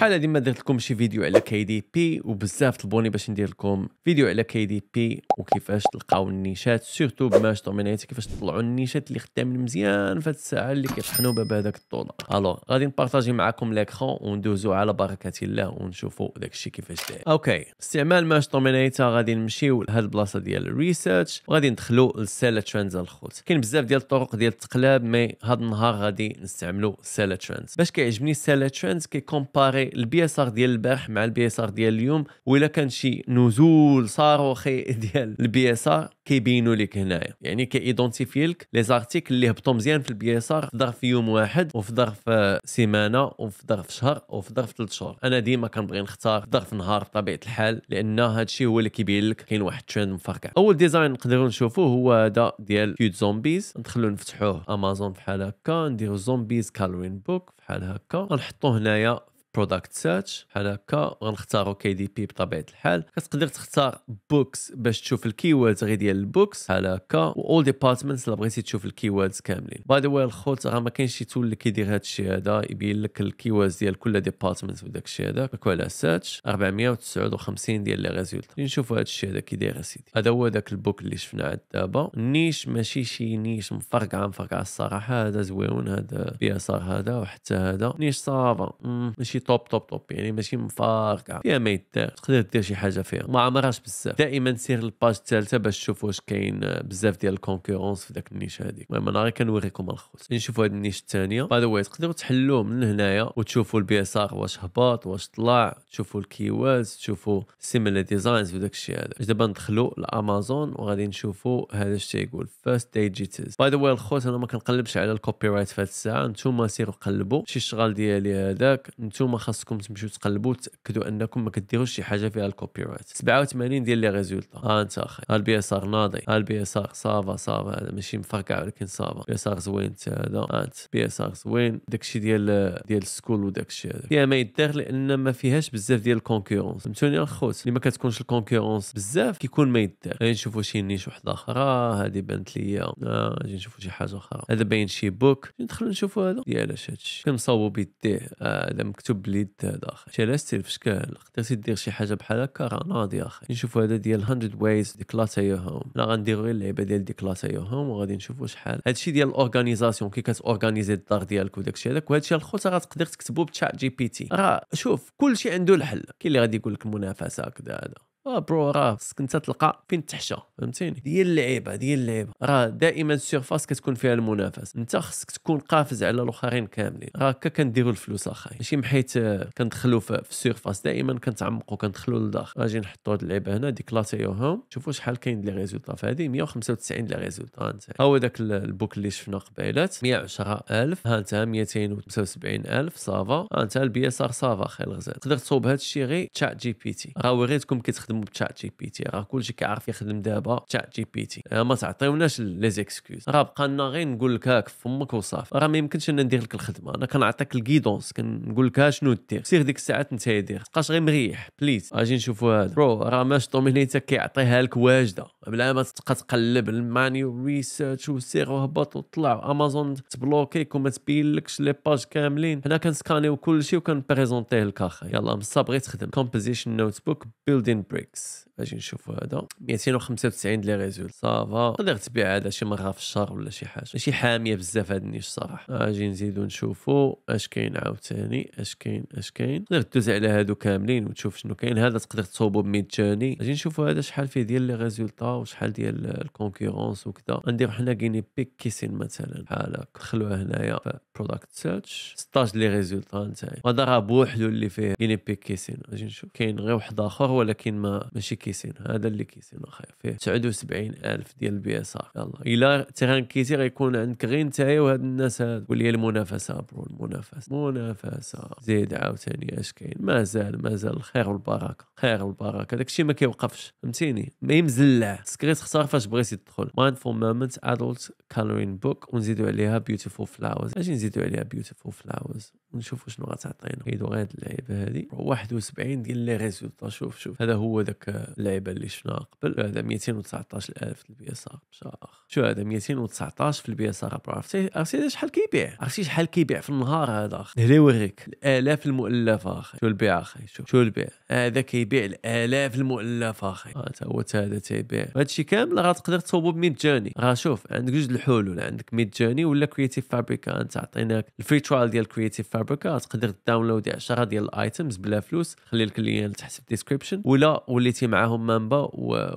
الحاله ديما درت لكم شي فيديو على كي دي بي وبزاف طلبوني باش ندير لكم فيديو على كي دي بي وكيفاش تلقاو النيشات سورتو بماش دومينيتي كيفاش تطلعوا النيشات اللي خدامين مزيان في هاد الساعه اللي كيطحنوا باب هذاك الدولار الو غادي نبارطاجي معكم ليكرون وندوزو على بركه الله ونشوفوا الشيء كيفاش داير اوكي استعمال ماش دومينيتا غادي نمشيو لهاد البلاصه ديال الريسيرش وغادي ندخلو لسالا ترندز الخوت كاين بزاف ديال الطرق ديال التقلاب مي هاد النهار غادي نستعملو سالا ترندز باش كيعجبني سالا ترندز كومباري البي اس ار ديال البارح مع البي اس ار ديال اليوم ولا كان شي نزول صاروخي ديال البي اس ار كيبينوا لك هنايا يعني كيدونتيفي لك لي زارتيكل اللي هبطوا مزيان في البي اس ار في ظرف يوم واحد وفي ظرف سيمانه وفي ظرف شهر وفي ظرف ثلاث شهور انا ديما كنبغي نختار ظرف نهار بطبيعه الحال لان هذا الشيء هو اللي كيبين لك كاين واحد الترند مفركع اول ديزاين نقدروا نشوفوه هو هذا ديال كيوت زومبيز ندخلوا نفتحوه امازون بحال هكا نديروا زومبيز كالوين بوك بحال هكا غنحطوه هنايا برودكت سيرش بحال هكا غنختارو كي دي بي بطبيعه الحال كتقدر تختار بوكس باش تشوف الكيوردز غير ديال البوكس بحال هكا واول ديبارتمنتس الا بغيتي تشوف الكيوردز كاملين باي ذا واي الخوت راه ما كاينش شي تول اللي كيدير هذا الشيء هذا يبين لك الكيوردز ديال كل ديبارتمنت وداك الشيء هذا كلكو على سيرش 459 ديال لي ريزولت نشوفوا هذا الشيء هذا كيداير اسيدي هذا هو داك البوك اللي شفنا عاد دابا النيش ماشي شي نيش مفرقعه مفرقعه الصراحه هذا زويون هذا بيسار هذا وحتى هذا نيش صافا ماشي توب توب توب يعني ماشي مفارقه فيها ما تقدر دير شي حاجه فيها ما عمرهاش بزاف دائما سير الباج الثالثه باش تشوف واش كاين بزاف ديال الكونكورونس في داك النيش هذيك المهم انا غير كنوريكم الخوت نشوفوا هاد النيش الثانيه باي ذا واي تقدروا تحلوه من هنايا وتشوفوا البي اس ار واش هبط واش طلع تشوفوا الكيوز تشوفوا سيميلا ديزاينز وداك الشيء هذا دابا ندخلوا لامازون وغادي نشوفوا هذا الشيء يقول فيرست جيتس باي ذا واي الخوت انا ما كنقلبش على الكوبي رايت في هاد الساعه انتوما سيروا قلبوا شي شغال ديالي هذاك انتوما ما خاصكم تمشيو تقلبوا تاكدوا انكم ما كديروش شي حاجه فيها الكوبي رايت 87 ديال لي ريزولتا ها آه، انت اخي ها آه، البي اس ار ناضي ها آه، البي اس ار صافا صافا هذا ماشي مفركع ولكن صافا بي اس ار زوين انت هذا انت بي اس ار زوين داكشي ديال ديال السكول وداكشي هذا فيها ما يدار لان ما فيهاش بزاف ديال الكونكورونس فهمتوني الخوت اللي ما كتكونش الكونكورونس بزاف كيكون ما يدار غادي نشوفوا شي نيش وحده اخرى هذه بانت ليا غادي نشوفوا شي حاجه اخرى هذا باين شي بوك ندخلوا نشوفوا هذا اش هادشي كنصاوبوا بيديه هذا مكتوب داد اخي شي لا سير في شكل خديتي دير شي حاجه بحال هكا راه ناضي اخي نشوفوا هذا ديال 100 ways ديكلاس يور هوم انا غندير غير اللعيبه ديال ديكلاس يور هوم وغادي نشوفوا شحال هادشي ديال الاورغانيزاسيون كي كتورغانيزي الدار ديالك وداكشي هذاك وهادشي الخوت راه تقدر تكتبو بتشات جي بي تي راه شوف كلشي عنده الحل كاين اللي غادي يقول لك المنافسه هكذا هذا اه برو راه خصك انت تلقى فين تحشى فهمتيني ديال اللعيبه ديال اللعيبه راه دائما السيرفاس كتكون فيها المنافس انت خصك تكون قافز على الاخرين كاملين راه هكا كنديروا الفلوس اخاي ماشي من حيت كندخلوا في السيرفاس دائما كنتعمقوا كندخلوا للداخل غادي نحطوا هاد اللعيبه هنا ديك لاتيوهم شوفوا شحال كاين لي ريزولتا في هذه 195 لي ريزولتا انت هو داك البوك اللي شفنا قبيلات 110000 ها انت 275000 صافا ها انت البي اس ار صافا خير الغزال تقدر تصوب هذا الشيء غير تشات جي بي تي راه وريتكم كيتخدم عليهم بتشات جي بي تي راه كلشي كيعرف يخدم دابا تشات جي بي تي آه، ما تعطيوناش لي زيكسكوز راه بقى لنا غير نقول لك هاك فمك وصافي راه ما يمكنش انا ندير لك الخدمه انا كنعطيك الكيدونس كنقول لك شنو دير سير ديك الساعات انت دير تبقاش غير مريح بليز اجي نشوفوا هذا برو راه ماش طومينيتا كيعطيها لك واجده بلا ما تبقى تقلب المانيو ريسيرش وسير وهبط وطلع امازون تبلوكيك وما تبينلكش لي باج كاملين حنا كنسكانيو كلشي وكنبريزونتيه لك اخي يلا مصاب غير تخدم كومبوزيشن نوت بوك بيلدين بريك Matrix اجي نشوف هذا 295 لي ريزولت صافا تقدر تبيع هذا شي مره في الشهر ولا شي حاجه ماشي حاميه بزاف هاد النيش صراحه آه، اجي نزيدو نشوفو اش كاين عاوتاني اش كاين اش كاين تقدر تدوز على هادو كاملين وتشوف شنو كاين هذا تقدر تصوبو بميد 200 اجي نشوفو هذا شحال فيه ديال لي ريزولتا وشحال ديال الكونكورونس وكذا ندير حنا كيني بيك كيسين مثلا بحال هكا دخلوها هنايا برودكت سيرش 16 لي ريزولتا نتاعي هذا راه بوحدو اللي فيه كيني بيك كيسين اجي نشوف كاين غير واحد اخر ولكن ما ماشي كيسين هذا اللي كيسين واخا فيه 79 الف ديال ار يلا الا ترانكيتي غيكون عندك غير نتايا وهاد الناس هاد واللي هي المنافسه برو المنافسه منافسه زيد عاوتاني اش كاين مازال مازال الخير والبركه خير والبركه داكشي ما كيوقفش فهمتيني ما يمزلع سكري تختار فاش بغيتي تدخل مايند فور مومنت ادولت كالورين بوك ونزيدو عليها بيوتيفول فلاورز اجي نزيدو عليها بيوتيفول فلاورز ونشوفوا شنو غتعطينا كيدو غير هاد اللعيبه هادي 71 ديال لي ريزولتا شوف شوف هذا هو داك اللعيبه اللي شفناها قبل هذا 219 الف البي اس ار شاخ شو هذا 219 في البي اس ار عرفتي عرفتي شحال كيبيع عرفتي شحال كيبيع في النهار هذا هنا يوريك الالاف المؤلفه اخي شو البيع اخي شوف شو البيع هذا كيبيع الالاف المؤلفه اخي حتى آه، هو هذا تيبيع هادشي كامل غتقدر تصوبو ب جاني راه شوف عندك جوج الحلول عندك ميد جاني ولا كرييتيف فابريكا انت عطيناك الفري ترايل ديال كرييتيف فابريكا تقدر داونلود 10 ديال الايتمز بلا فلوس خلي الكليان تحت في الديسكريبشن ولا وليتي معاهم مامبا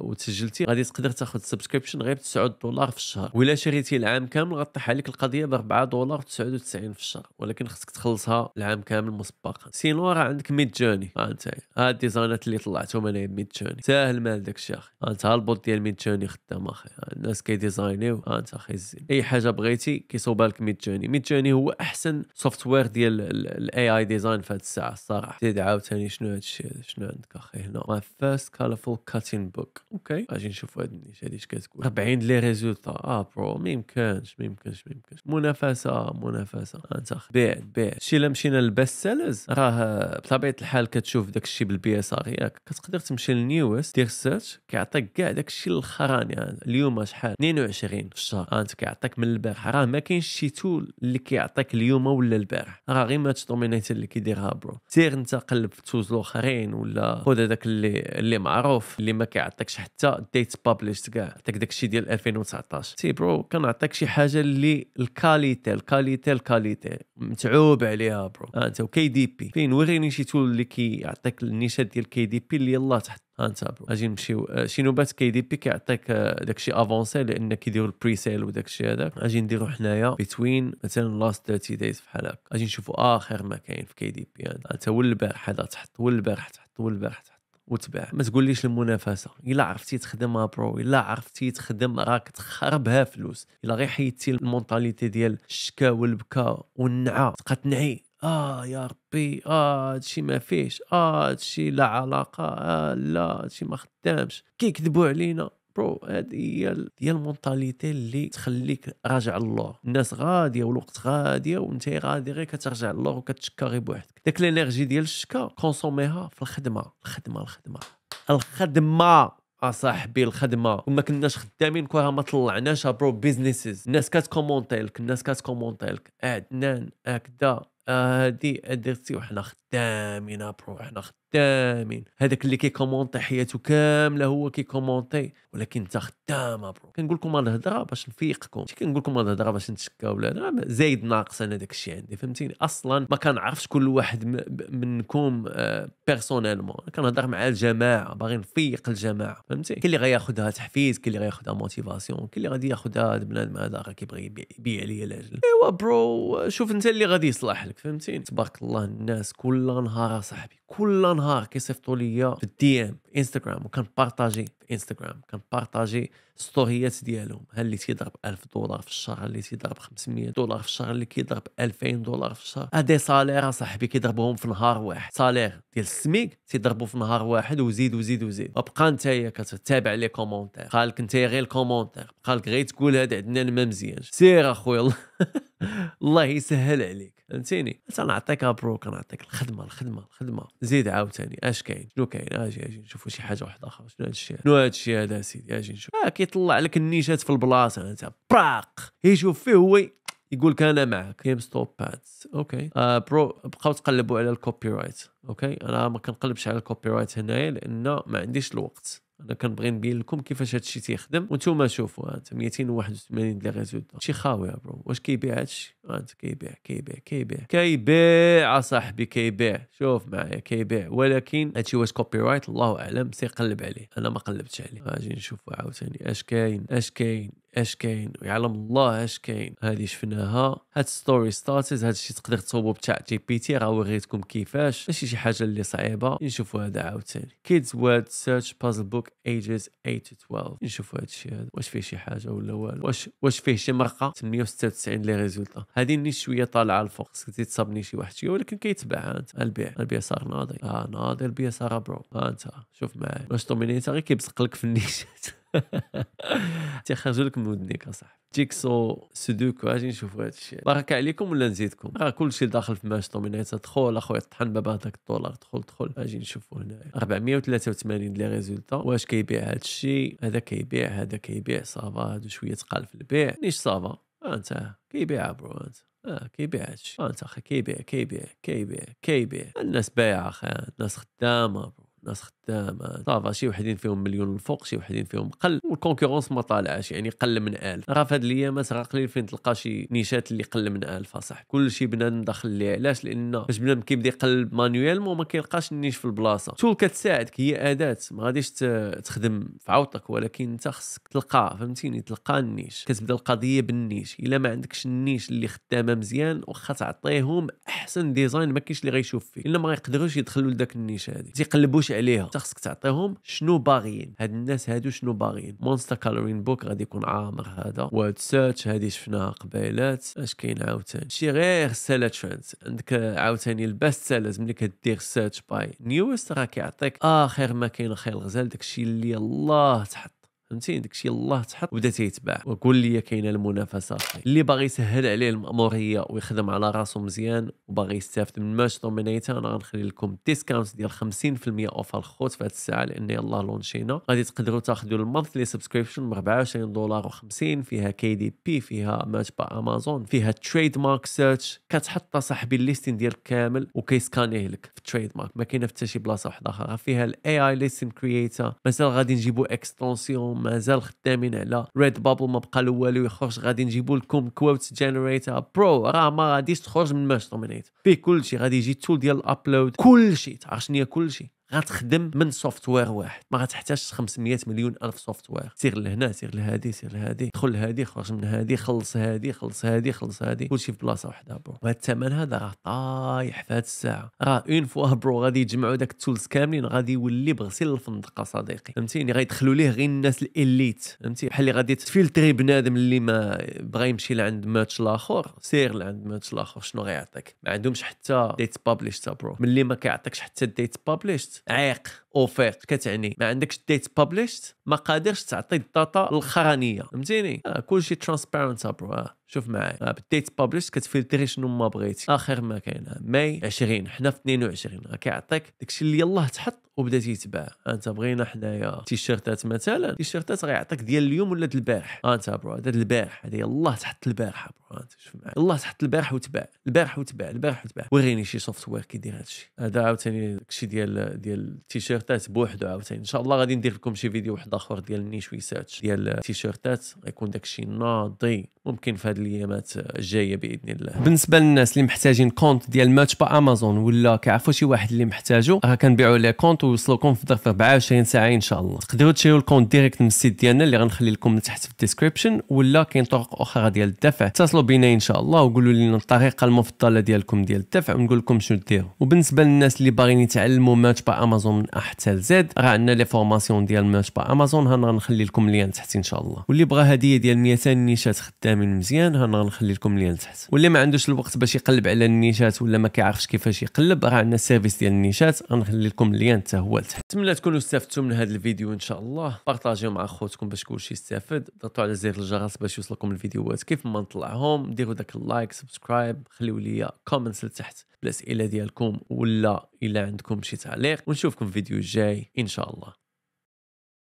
وتسجلتي غادي تقدر تاخذ سبسكريبشن غير ب 9 دولار في الشهر ولا شريتي العام كامل غطيح عليك القضيه ب 4 دولار و99 في الشهر ولكن خصك تخلصها العام كامل مسبقا سينو راه عندك ميد ها انت ها الديزاينات اللي طلعتهم انا ميد جوني ساهل مال داكشي اخي انت البوت ديال ميد جوني خدام اخي الناس كيديزاينيو انت اخي الزين اي حاجه بغيتي كيصوبها لك ميد جوني ميد جوني هو احسن سوفتوير ديال الاي اي ديزاين في الساعه الصراحه زيد عاوتاني شنو هاد الشيء شنو عندك اخي إيه، هنا ماي فيرست كالرفول كاتين بوك اوكي اجي نشوف هذا النيش هذه اش كتقول 40 لي ريزولتا اه برو ما يمكنش ما يمكنش ما يمكنش منافسه آه، منافسه انت بيع بيع شي الا مشينا للبيست سيلرز راه بطبيعه الحال كتشوف داك الشيء بالبي اس ار ياك كتقدر تمشي للنيوست دير سيرش كيعطيك كاع داك الشيء الاخراني يعني اليوم شحال 22 في الشهر انت كيعطيك من البارح راه ما كاينش شي تول اللي كيعطيك اليوم ولا البارح راه غير ماتش دومينيت اللي كيديرها برو سير انت قلب في توز الاخرين ولا خذ هذاك اللي اللي معروف اللي ما كيعطيكش حتى ديت بابليش كاع عطاك داك الشيء ديال 2019 سي برو كنعطيك شي حاجه اللي الكاليتي الكاليتي الكاليتي متعوب عليها برو آه، انت وكي دي بي فين وريني شي تول اللي كيعطيك النيشه ديال كي دي بي اللي يلاه تحت غنتابعوا اجي نمشيو أه، أه، شي نوبات كي دي بي كيعطيك داكشي افونسي لان كيديروا البري سيل وداكشي هذاك اجي نديرو حنايا بيتوين مثلا لاست 30 دايز بحال هكا اجي نشوفوا اخر ما كاين في كي دي بي يعني انت هو البارح هذا تحط هو البارح تحط هو البارح تحط وتباع ما تقوليش المنافسه الا عرفتي تخدم برو الا عرفتي تخدم راك تخربها فلوس الا غير حيدتي المونتاليتي ديال الشكا والبكا والنعا تبقى تنعي اه يا ربي اه هادشي ما فيش اه هادشي لا علاقه آه لا هادشي ما خدامش كيكذبوا علينا برو هذه هي هي المونتاليتي اللي تخليك راجع للور الناس غاديه والوقت غاديه وانت غادي غير كترجع للور وكتشكى غير بوحدك داك الانرجي ديال الشكا كونسوميها في الخدمه الخدمه الخدمه الخدمه اصاحبي الخدمه وما كناش خدامين كوها ما طلعناش برو بيزنيسز الناس كتكومونتي لك الناس كتكومونتي لك عدنان هكذا هادي آه دي وحنا خدامين برو حنا خدامين هذاك اللي كيكومونتي حياته كامله هو كيكومونتي ولكن انت خدامه برو كنقول لكم هذه الهضره باش نفيقكم ماشي كنقول لكم هذه الهضره باش نتشكى ولا لا زايد ناقص انا داك الشيء عندي فهمتيني اصلا ما كنعرفش كل واحد منكم آه بيرسونيلمون كنهضر مع الجماعه باغي نفيق الجماعه فهمتي كاين اللي غياخذها تحفيز كاين اللي غياخذها موتيفاسيون كاين اللي غادي ياخذها بنادم هذا راه كيبغي يبيع عليا لاجل ايوا برو شوف انت اللي غادي يصلح لك فهمتيني تبارك الله الناس كل نهار صاحبي كل نهار نهار كيصيفطوا ليا في الدي ام انستغرام وكنبارطاجي في انستغرام كنبارطاجي ستوريات ديالهم ها اللي تيضرب 1000 دولار في الشهر اللي تيضرب 500 دولار في الشهر اللي كيضرب 2000 دولار في الشهر هادي سالير صاحبي كيضربوهم في نهار واحد سالير ديال السميك تيضربوا في نهار واحد وزيد وزيد وزيد وبقى نتايا كتتابع لي كومونتير قالك نتايا غير الكومونتير قالك غير تقول هذا عندنا ما مزيانش سير اخويا الله يسهل عليك فهمتيني انت نعطيك ابرو كنعطيك الخدمه الخدمه الخدمه زيد عاوتاني اش كاين شنو كاين اجي آه، اجي نشوفوا شي حاجه واحده اخرى شنو هذا الشيء شنو هذا الشيء هذا سيدي اجي آه، نشوف آه كيطلع لك النيشات في البلاصه انت براق يشوف فيه هو يقول لك انا معك جيم ستوب بادز اوكي آه برو بقاو تقلبوا على الكوبي رايت اوكي انا ما كنقلبش على الكوبي رايت هنايا لان ما عنديش الوقت انا كنبغي نبين لكم كيفاش هادشي تيخدم وانتم شوفوا انت 281 لي ريزولت شي خاوي برو واش كيبيع هادشي انت كيبيع كيبيع كيبيع كيبيع اصاحبي كيبيع شوف معايا كيبيع ولكن هادشي واش كوبي رايت الله اعلم سيقلب عليه انا ما قلبتش عليه اجي نشوفوا عاوتاني اش كاين اش كاين اش كاين ويعلم الله اش كاين هذه شفناها هاد ستوري ستارتز هاد الشيء تقدر تصوبو بتشات جي بي تي راه وريتكم كيفاش ماشي شي حاجه اللي صعيبه نشوفوا هذا عاوتاني كيدز وورد سيرش بازل بوك ايجز 8 تو 12 نشوفوا هاد الشيء هذا واش فيه شي حاجه ولا والو واش واش فيه شي مرقه 896 لي ريزولتا هذه ني شويه طالعه الفوق خصك تصابني شي واحد شويه ولكن كيتباع انت البيع البيع صار ناضي اه ناضي البيع صار برو ها آه، انت شوف معايا واش دومينيتا غير كيبصق لك في النيشات تيخرجوا لك من ودنيك اصاحبي تيكسو سودوكو اجي نشوفوا هذا الشيء بارك عليكم ولا نزيدكم راه كلشي داخل في ماش دومينيت تدخل اخويا طحن باب هذاك الدولار دخل دخل اجي نشوفوا هنايا 483 لي ريزولتا واش كيبيع هذا الشيء هذا كيبيع هذا كيبيع صافا هادو شويه تقال في البيع نيش صافا آه، انت كيبيع برو انت اه كيبيع هادشي آه، انت اخي كيبيع كيبيع كيبيع كيبيع الناس بايعه اخي الناس خدامه ناس خدامه صافا شي وحدين فيهم مليون الفوق شي وحدين فيهم قل والكونكورونس ما طالعاش يعني قل من الف راه في هاد الايامات راه قليل فين تلقى شي نيشات اللي قل من الف صح كل شي بنادم داخل ليه علاش لان باش بنادم كيبدا يقلب مانيوالمون ما كيلقاش النيش في البلاصه تول كتساعدك هي اداه ما غاديش تخدم في عوطك ولكن انت خصك تلقى فهمتيني تلقى النيش كتبدا القضيه بالنيش الا ما عندكش النيش اللي خدامه مزيان واخا تعطيهم احسن ديزاين ما كاينش اللي غيشوف فيه الا ما يقدروش يدخلوا لذاك النيش هذه تيقلبوش تمشي عليها خاصك تعطيهم شنو باغيين هاد الناس هادو شنو باغيين مونستر كالورين بوك غادي يكون عامر هذا وهاد سيرش هادي شفناها قبيلات اش كاين عاوتاني شي غير غساله ترينز عندك عاوتاني البست سيلرز ملي كدير سيرش باي نيوست راه كيعطيك اخر ما كاين خير الغزال داكشي اللي الله تحط فهمتي داكشي الله تحط وبدا تيتباع وقول لي كاينه المنافسه اللي باغي يسهل عليه الماموريه ويخدم على راسو مزيان وباغي يستافد من ماتش دومينيتا انا غنخلي لكم ديسكاونت ديال 50% اوفر خوت في هذه الساعه لان يلاه لونشينا غادي تقدروا تاخذوا المونثلي سبسكريبشن ب 24 دولار و50 فيها كي دي بي فيها ماتش با امازون فيها تريد مارك سيرش كتحط صاحبي الليستين ديالك كامل وكيسكانيه لك في التريد مارك ما كاينه في حتى شي بلاصه واحده اخرى فيها الاي اي ليستين كرييتر مثلا غادي نجيبوا اكستنسيون مازال خدامين على ريد بابل ما بقى والو يخرج غادي نجيبو لكم كوتس جينيريتر برو راه ما غاديش تخرج من ماش دومينيت فيه كلشي غادي يجي التول ديال الابلود كلشي تعرف شنو هي كلشي غتخدم من سوفتوير واحد ما غتحتاجش 500 مليون الف سوفتوير سير لهنا سير لهادي سير لهادي دخل لهادي خرج من هادي خلص هادي خلص هادي خلص هادي كلشي في بلاصه وحده برو وهاد الثمن هذا راه طايح في هاد الساعه راه اون فوا برو غادي يجمعوا داك التولز كاملين غادي يولي بغسيل الفندق صديقي فهمتيني غيدخلوا ليه غير الناس الاليت فهمتي بحال اللي غادي تفلتري بنادم اللي ما بغى يمشي لعند ماتش لاخر سير لعند ماتش لاخر شنو غيعطيك ما عندهمش حتى ديت بابليش تا برو ملي ما كيعطيكش حتى ديت بابليش عيق اوفير كتعني ما عندكش ديت بابليشت ما قادرش تعطي الداتا الاخرانيه فهمتيني آه كلشي ترانسبيرنت ابرو آه. شوف معايا آه بالديت بابليش كتفلتري شنو ما بغيتي اخر ما كاين آه، ماي 20 حنا في 22 كيعطيك داكشي اللي يلاه تحط وبدا تيتباع انت بغينا حنايا تيشيرتات مثلا تيشيرتات غيعطيك ديال اليوم ولا ديال البارح انت برو هذا البارح هذا يلاه تحط البارح برو انت شوف معايا يلاه تحط البارح وتباع البارح وتباع البارح وتباع وريني شي سوفت وير كيدير الشيء هذا عاوتاني داكشي ديال ديال التيشيرت التيشيرتات بوحدو عاوتاني ان شاء الله غادي ندير لكم شي فيديو واحد اخر ديال ويساتش ديال التيشيرتات غيكون داكشي ناضي ممكن في هذه الايامات الجايه باذن الله بالنسبه للناس اللي محتاجين كونت ديال ماتش با امازون ولا كيعرفوا شي واحد اللي محتاجو راه كنبيعوا لي كونت ويوصلوكم في ظرف 24 ساعه ان شاء الله تقدروا تشريو الكونت ديريكت من السيت ديالنا اللي غنخلي لكم تحت في الديسكريبشن ولا كاين طرق اخرى ديال الدفع اتصلوا بينا ان شاء الله وقولوا لنا الطريقه المفضله ديالكم ديال الدفع ونقول لكم شنو ديروا وبالنسبه للناس اللي باغيين يتعلموا ماتش با امازون من احسن حتى لزد راه عندنا لي فورماسيون ديال با امازون هنا غنخلي لكم ليان تحت ان شاء الله واللي بغى هديه ديال 200 نيشات خدامين مزيان هنا غنخلي لكم ليان تحت واللي ما عندوش الوقت باش يقلب على النيشات ولا ما كيعرفش كيفاش يقلب راه عندنا السيرفيس ديال النيشات غنخلي لكم ليان حتى هو لتحت نتمنى تكونوا استفدتوا من هذا الفيديو ان شاء الله بارطاجيو مع خوتكم باش كلشي يستافد ضغطوا على زر الجرس باش يوصلكم الفيديوهات كيف ما نطلعهم ديروا داك اللايك سبسكرايب خليو ليا كومنتس لتحت بالاسئله ديالكم ولا الا عندكم شي تعليق ونشوفكم في فيديو جاي ان شاء الله